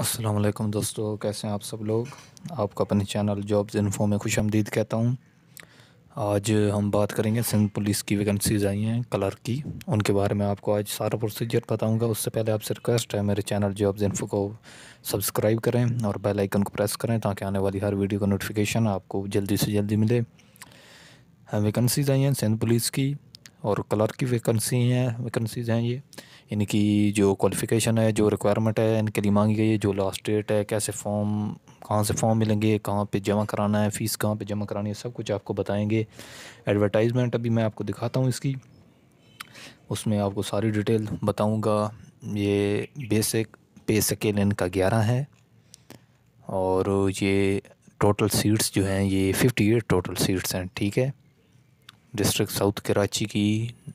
वालेकुम दोस्तों कैसे हैं आप सब लोग आपका अपने चैनल जॉब्स इन्फो में खुश आमदीद कहता हूँ आज हम बात करेंगे सिंध पुलिस की वैकेंसीज़ आई हैं क्लर्क की उनके बारे में आपको आज सारा प्रोसीजर बताऊंगा उससे पहले आपसे रिक्वेस्ट है मेरे चैनल जॉब्स इन्फो को सब्सक्राइब करें और बेल आइकन को प्रेस करें ताकि आने वाली हर वीडियो का नोटिफिकेशन आपको जल्दी से जल्दी मिले वैकेंसीज़ आई हैं सिंध पुलिस की और क्लर्क की वैकेंसी हैं वैकेंसीज़ हैं ये इनकी जो क्वालिफ़िकेशन है जो रिक्वायरमेंट है इनके लिए मांगी गई है जो लास्ट डेट है कैसे फॉर्म कहाँ से फॉर्म मिलेंगे कहाँ पे जमा कराना है फ़ीस कहाँ पे जमा करानी है सब कुछ आपको बताएंगे एडवर्टाइजमेंट अभी मैं आपको दिखाता हूँ इसकी उसमें आपको सारी डिटेल बताऊँगा ये बेसिक पे स्केल इनका ग्यारह है और ये टोटल सीट्स जो हैं ये फिफ्टी एट टोटल सीट्स हैं ठीक है डिस्ट्रिक्ट साउथ कराची की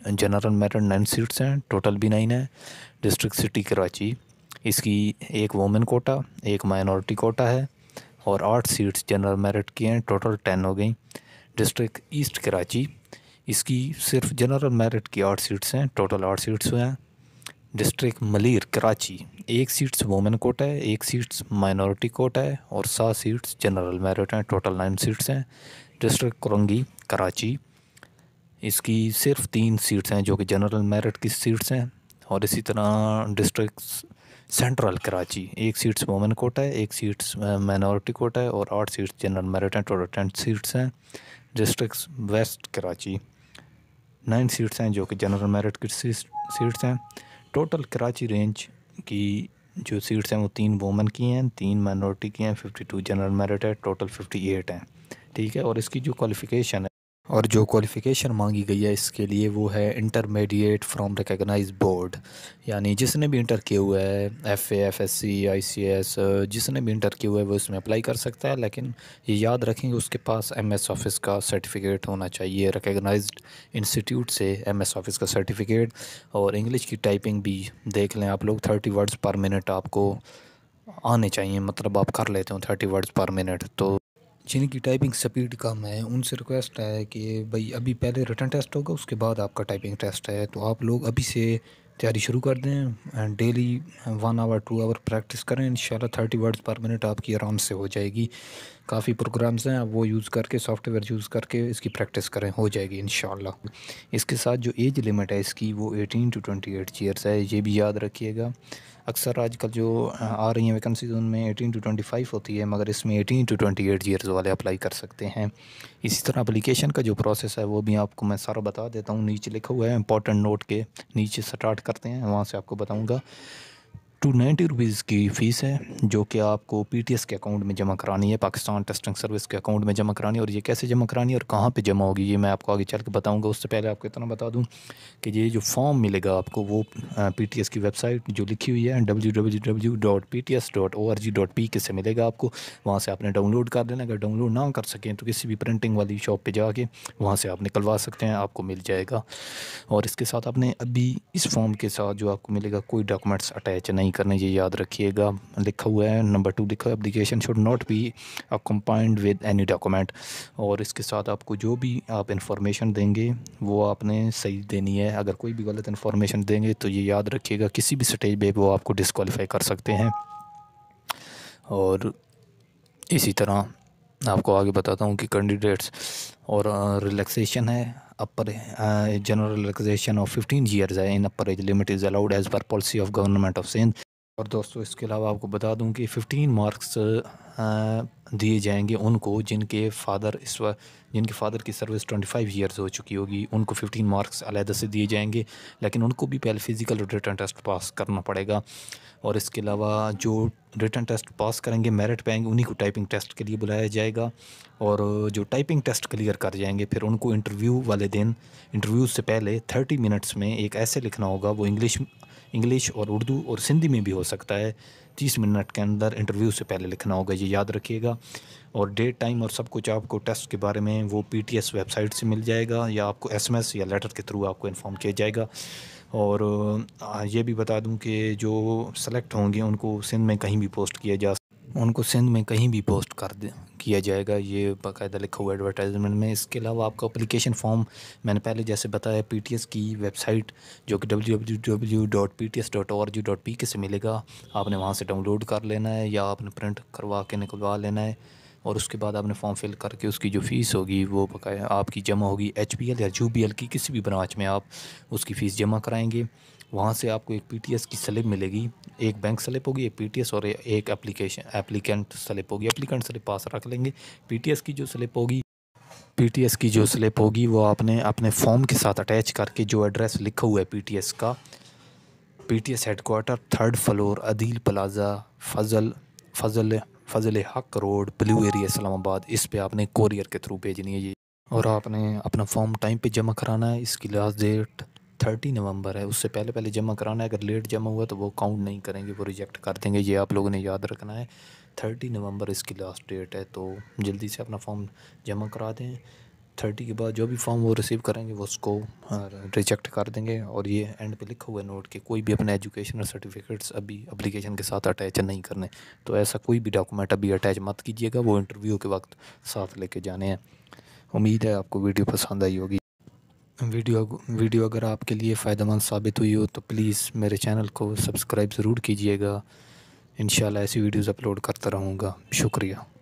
जनरल मेरिट नाइन सीट्स हैं टोटल भी नाइन है डिस्ट्रिक्ट सिटी कराची इसकी एक वोमेन कोटा एक माइनॉरिटी कोटा है और आठ सीट्स जनरल मेरिट की हैं टोटल टेन हो गई डिस्ट्रिक्ट ईस्ट कराची इसकी सिर्फ जनरल मेरिट की आठ सीट्स हैं टोटल आठ सीट्स हुए हैं डिस्ट्रिक्ट मलिर कराची एक सीट्स वोमेन कोटा है एक सीट्स माइनॉरिटी कोटा है और सात सीट्स जनरल मेरिट हैं टोटल नाइन सीट्स हैं डिस्ट्रिक्ट कुरंगी कराची इसकी सिर्फ तीन सीट्स हैं जो कि जनरल मेरिट की सीट्स हैं और इसी तरह डिस्ट्रिक्ट सेंट्रल कराची एक सीट्स वोमेन कोटा है एक सीट्स माइनॉरिटी कोटा है और आठ सीट्स जनरल मेरिट हैं टोटल टेन सीट्स हैं district west Karachi nine seats हैं जो कि जनरल मेरिट की सीट्स हैं टोटल कराची रेंज की जो सीट्स हैं वो तीन वोमेन की हैं तीन माइनॉरिटी की हैं फिफ्टी टू जनरल मेरिट है टोटल फिफ्टी एट हैं ठीक है और इसकी जो क्वालिफिकेशन है और जो क्वालिफ़िकेशन मांगी गई है इसके लिए वो है इंटरमीडिएट फ्रॉम रिकगनाइज बोर्ड यानी जिसने भी इंटर किया हुआ है F A F S C I C S जिसने भी इंटर किया हुआ है वो इसमें अप्लाई कर सकता है लेकिन ये याद रखें उसके पास एम एस ऑफिस का सर्टिफिकेट होना चाहिए रिकगनाइज इंस्टीट्यूट से एम एस ऑफिस का सर्टिफिकेट और इंग्लिश की टाइपिंग भी देख लें आप लोग थर्टी वर्ड्स पर मिनट आपको आने चाहिए मतलब आप कर लेते हो थर्टी वर्ड्स पर मिनट तो जिनकी टाइपिंग स्पीड कम है उनसे रिक्वेस्ट है कि भाई अभी पहले रिटर्न टेस्ट होगा उसके बाद आपका टाइपिंग टेस्ट है तो आप लोग अभी से तैयारी शुरू कर दें and daily one hour two hour practice करें in thirty words per minute आपकी आराम से हो जाएगी काफ़ी प्रोग्राम्स हैं आप वो यूज़ करके सॉफ्टवेयर यूज़ करके इसकी प्रैक्टिस करें हो जाएगी इन इसके साथ जो एज लिमिट है इसकी वो 18 टू 28 एट ईयर्स है ये भी याद रखिएगा अक्सर आजकल जो आ रही हैं वैकेंसीज उनमें 18 टू 25 होती है मगर इसमें 18 टू 28 जीयर्स वाले अप्लाई कर सकते हैं इसी तरह अप्लीकेशन का जो प्रोसेस है वो भी आपको मैं सारा बता देता हूँ नीचे लिखा हुआ है इंपॉर्टेंट नोट के नीचे स्टार्ट करते हैं वहाँ से आपको बताऊँगा टू नाइन्टी रुपीज़ की फ़ीस है जो कि आपको पी टी एस के अकाउंट में जमा करानी है पाकिस्तान टेस्टिंग सर्विस के अकाउंट में जमा करानी है और ये कैसे जमा करानी है और कहाँ पे जमा होगी ये मैं आपको आगे चल के बताऊँगा उससे पहले आपको इतना बता दूँ कि ये जो फॉर्म मिलेगा आपको वो पी टी एस की वेबसाइट जो लिखी हुई है W W W dot P T S dot O R G dot P K से मिलेगा आपको वहाँ से आपने डाउनलोड कर लेना अगर डाउनलोड ना कर सकें तो किसी भी प्रिंटिंग वाली शॉप पर जाके वहाँ से आप निकलवा सकते हैं आपको मिल जाएगा और इसके साथ आपने अभी इस फॉर्म के साथ जो आपको मिलेगा कोई डॉक्यूमेंट्स अटैच नहीं नहीं करना ये याद रखिएगा लिखा हुआ है नंबर टू लिखा है application should not be accompanied with any document और इसके साथ आपको जो भी आप इंफॉर्मेशन देंगे वो आपने सही देनी है अगर कोई भी गलत इन्फॉर्मेशन देंगे तो ये याद रखिएगा किसी भी स्टेज पर वो आपको डिसकॉलीफाई कर सकते हैं और इसी तरह आपको आगे बताता हूँ कि कैंडिडेट्स और रिलैक्सेशन है upper general relaxation of fifteen years है in upper age limit is allowed as per policy of government of Sindh और दोस्तों इसके अलावा आपको बता दूं कि 15 मार्क्स दिए जाएंगे उनको जिनके फादर इस वक्त जिनके फादर की सर्विस 25 ईयर्स हो चुकी होगी उनको 15 मार्क्स अलग से दिए जाएंगे लेकिन उनको भी पहले फ़िज़िकल रिटर्न टेस्ट पास करना पड़ेगा और इसके अलावा जो रिटर्न टेस्ट पास करेंगे मेरिट पाएंगे उन्हीं को टाइपिंग टेस्ट के लिए बुलाया जाएगा और जो टाइपिंग टेस्ट क्लियर कर जाएंगे फिर उनको इंटरव्यू वाले दिन इंटरव्यू से पहले थर्टी मिनट्स में एक ऐसे लिखना होगा वो इंग्लिश इंग्लिश और उर्दू और सिंधी में भी हो सकता है तीस मिनट के अंदर इंटरव्यू से पहले लिखना होगा ये याद रखिएगा और डेट टाइम और सब कुछ आपको टेस्ट के बारे में वो पी वेबसाइट से मिल जाएगा या आपको एस या लेटर के थ्रू आपको इन्फॉर्म किया जाएगा और ये भी बता दूं कि जो सेलेक्ट होंगे उनको सिंध में कहीं भी पोस्ट किया जा उनको सिंध में कहीं भी पोस्ट कर किया जाएगा ये बाकायदा लिखा हुआ एडवर्टाइजमेंट में इसके अलावा आपको अप्लीकेशन फॉर्म मैंने पहले जैसे बताया पी की वेबसाइट जो कि डब्ल्यू से मिलेगा आपने वहाँ से डाउनलोड कर लेना है या आपने प्रिंट करवा के निकलवा लेना है और उसके बाद आपने फॉर्म फिल करके उसकी जो फ़ीस होगी वो बकाया आपकी जमा होगी एच या एल की किसी भी ब्रांच में आप उसकी फ़ीस जमा कराएँगे वहाँ से आपको एक एस की स्लिप मिलेगी एक बैंक स्लिप होगी एक एस और एक एप्लीकेशन एप्लीकेंट स्लिप होगी एप्लीकेंट स्लिप पास रख लेंगे एस की जो स्लिप होगी एस की जो स्लिप होगी वो आपने अपने फॉर्म के साथ अटैच करके जो एड्रेस लिखा हुआ है एस का P T S headquarter third floor Adeel plaza Fazal Fazal Fazal Haq road blue area Islamabad इस पर आपने कोरियर के थ्रू भेजनी है ये और आपने अपना फॉर्म टाइम पे जमा कराना है इसकी लास्ट डेट थर्टी नवंबर है उससे पहले पहले जमा कराना है अगर लेट जमा हुआ तो वो काउंट नहीं करेंगे वो रिजेक्ट कर देंगे ये आप लोगों ने याद रखना है थर्टी नवंबर इसकी लास्ट डेट है तो जल्दी से अपना फॉर्म जमा करा दें थर्टी के बाद जो भी फॉर्म वो रिसीव करेंगे वो उसको रिजेक्ट हाँ, कर देंगे और ये एंड पे लिखा हुआ है नोट कि कोई भी अपने एजुकेशनल सर्टिफिकेट्स अभी अप्लीकेशन के साथ अटैच नहीं करने तो ऐसा कोई भी डॉक्यूमेंट अभी अटैच मत कीजिएगा वो इंटरव्यू के वक्त साथ लेके जाने हैं उम्मीद है आपको वीडियो पसंद आई होगी वीडियो वीडियो अगर आपके लिए फ़ायदेमंद साबित हुई हो तो प्लीज़ मेरे चैनल को सब्सक्राइब ज़रूर कीजिएगा इन ऐसी वीडियोज़ अपलोड करता रहूँगा शुक्रिया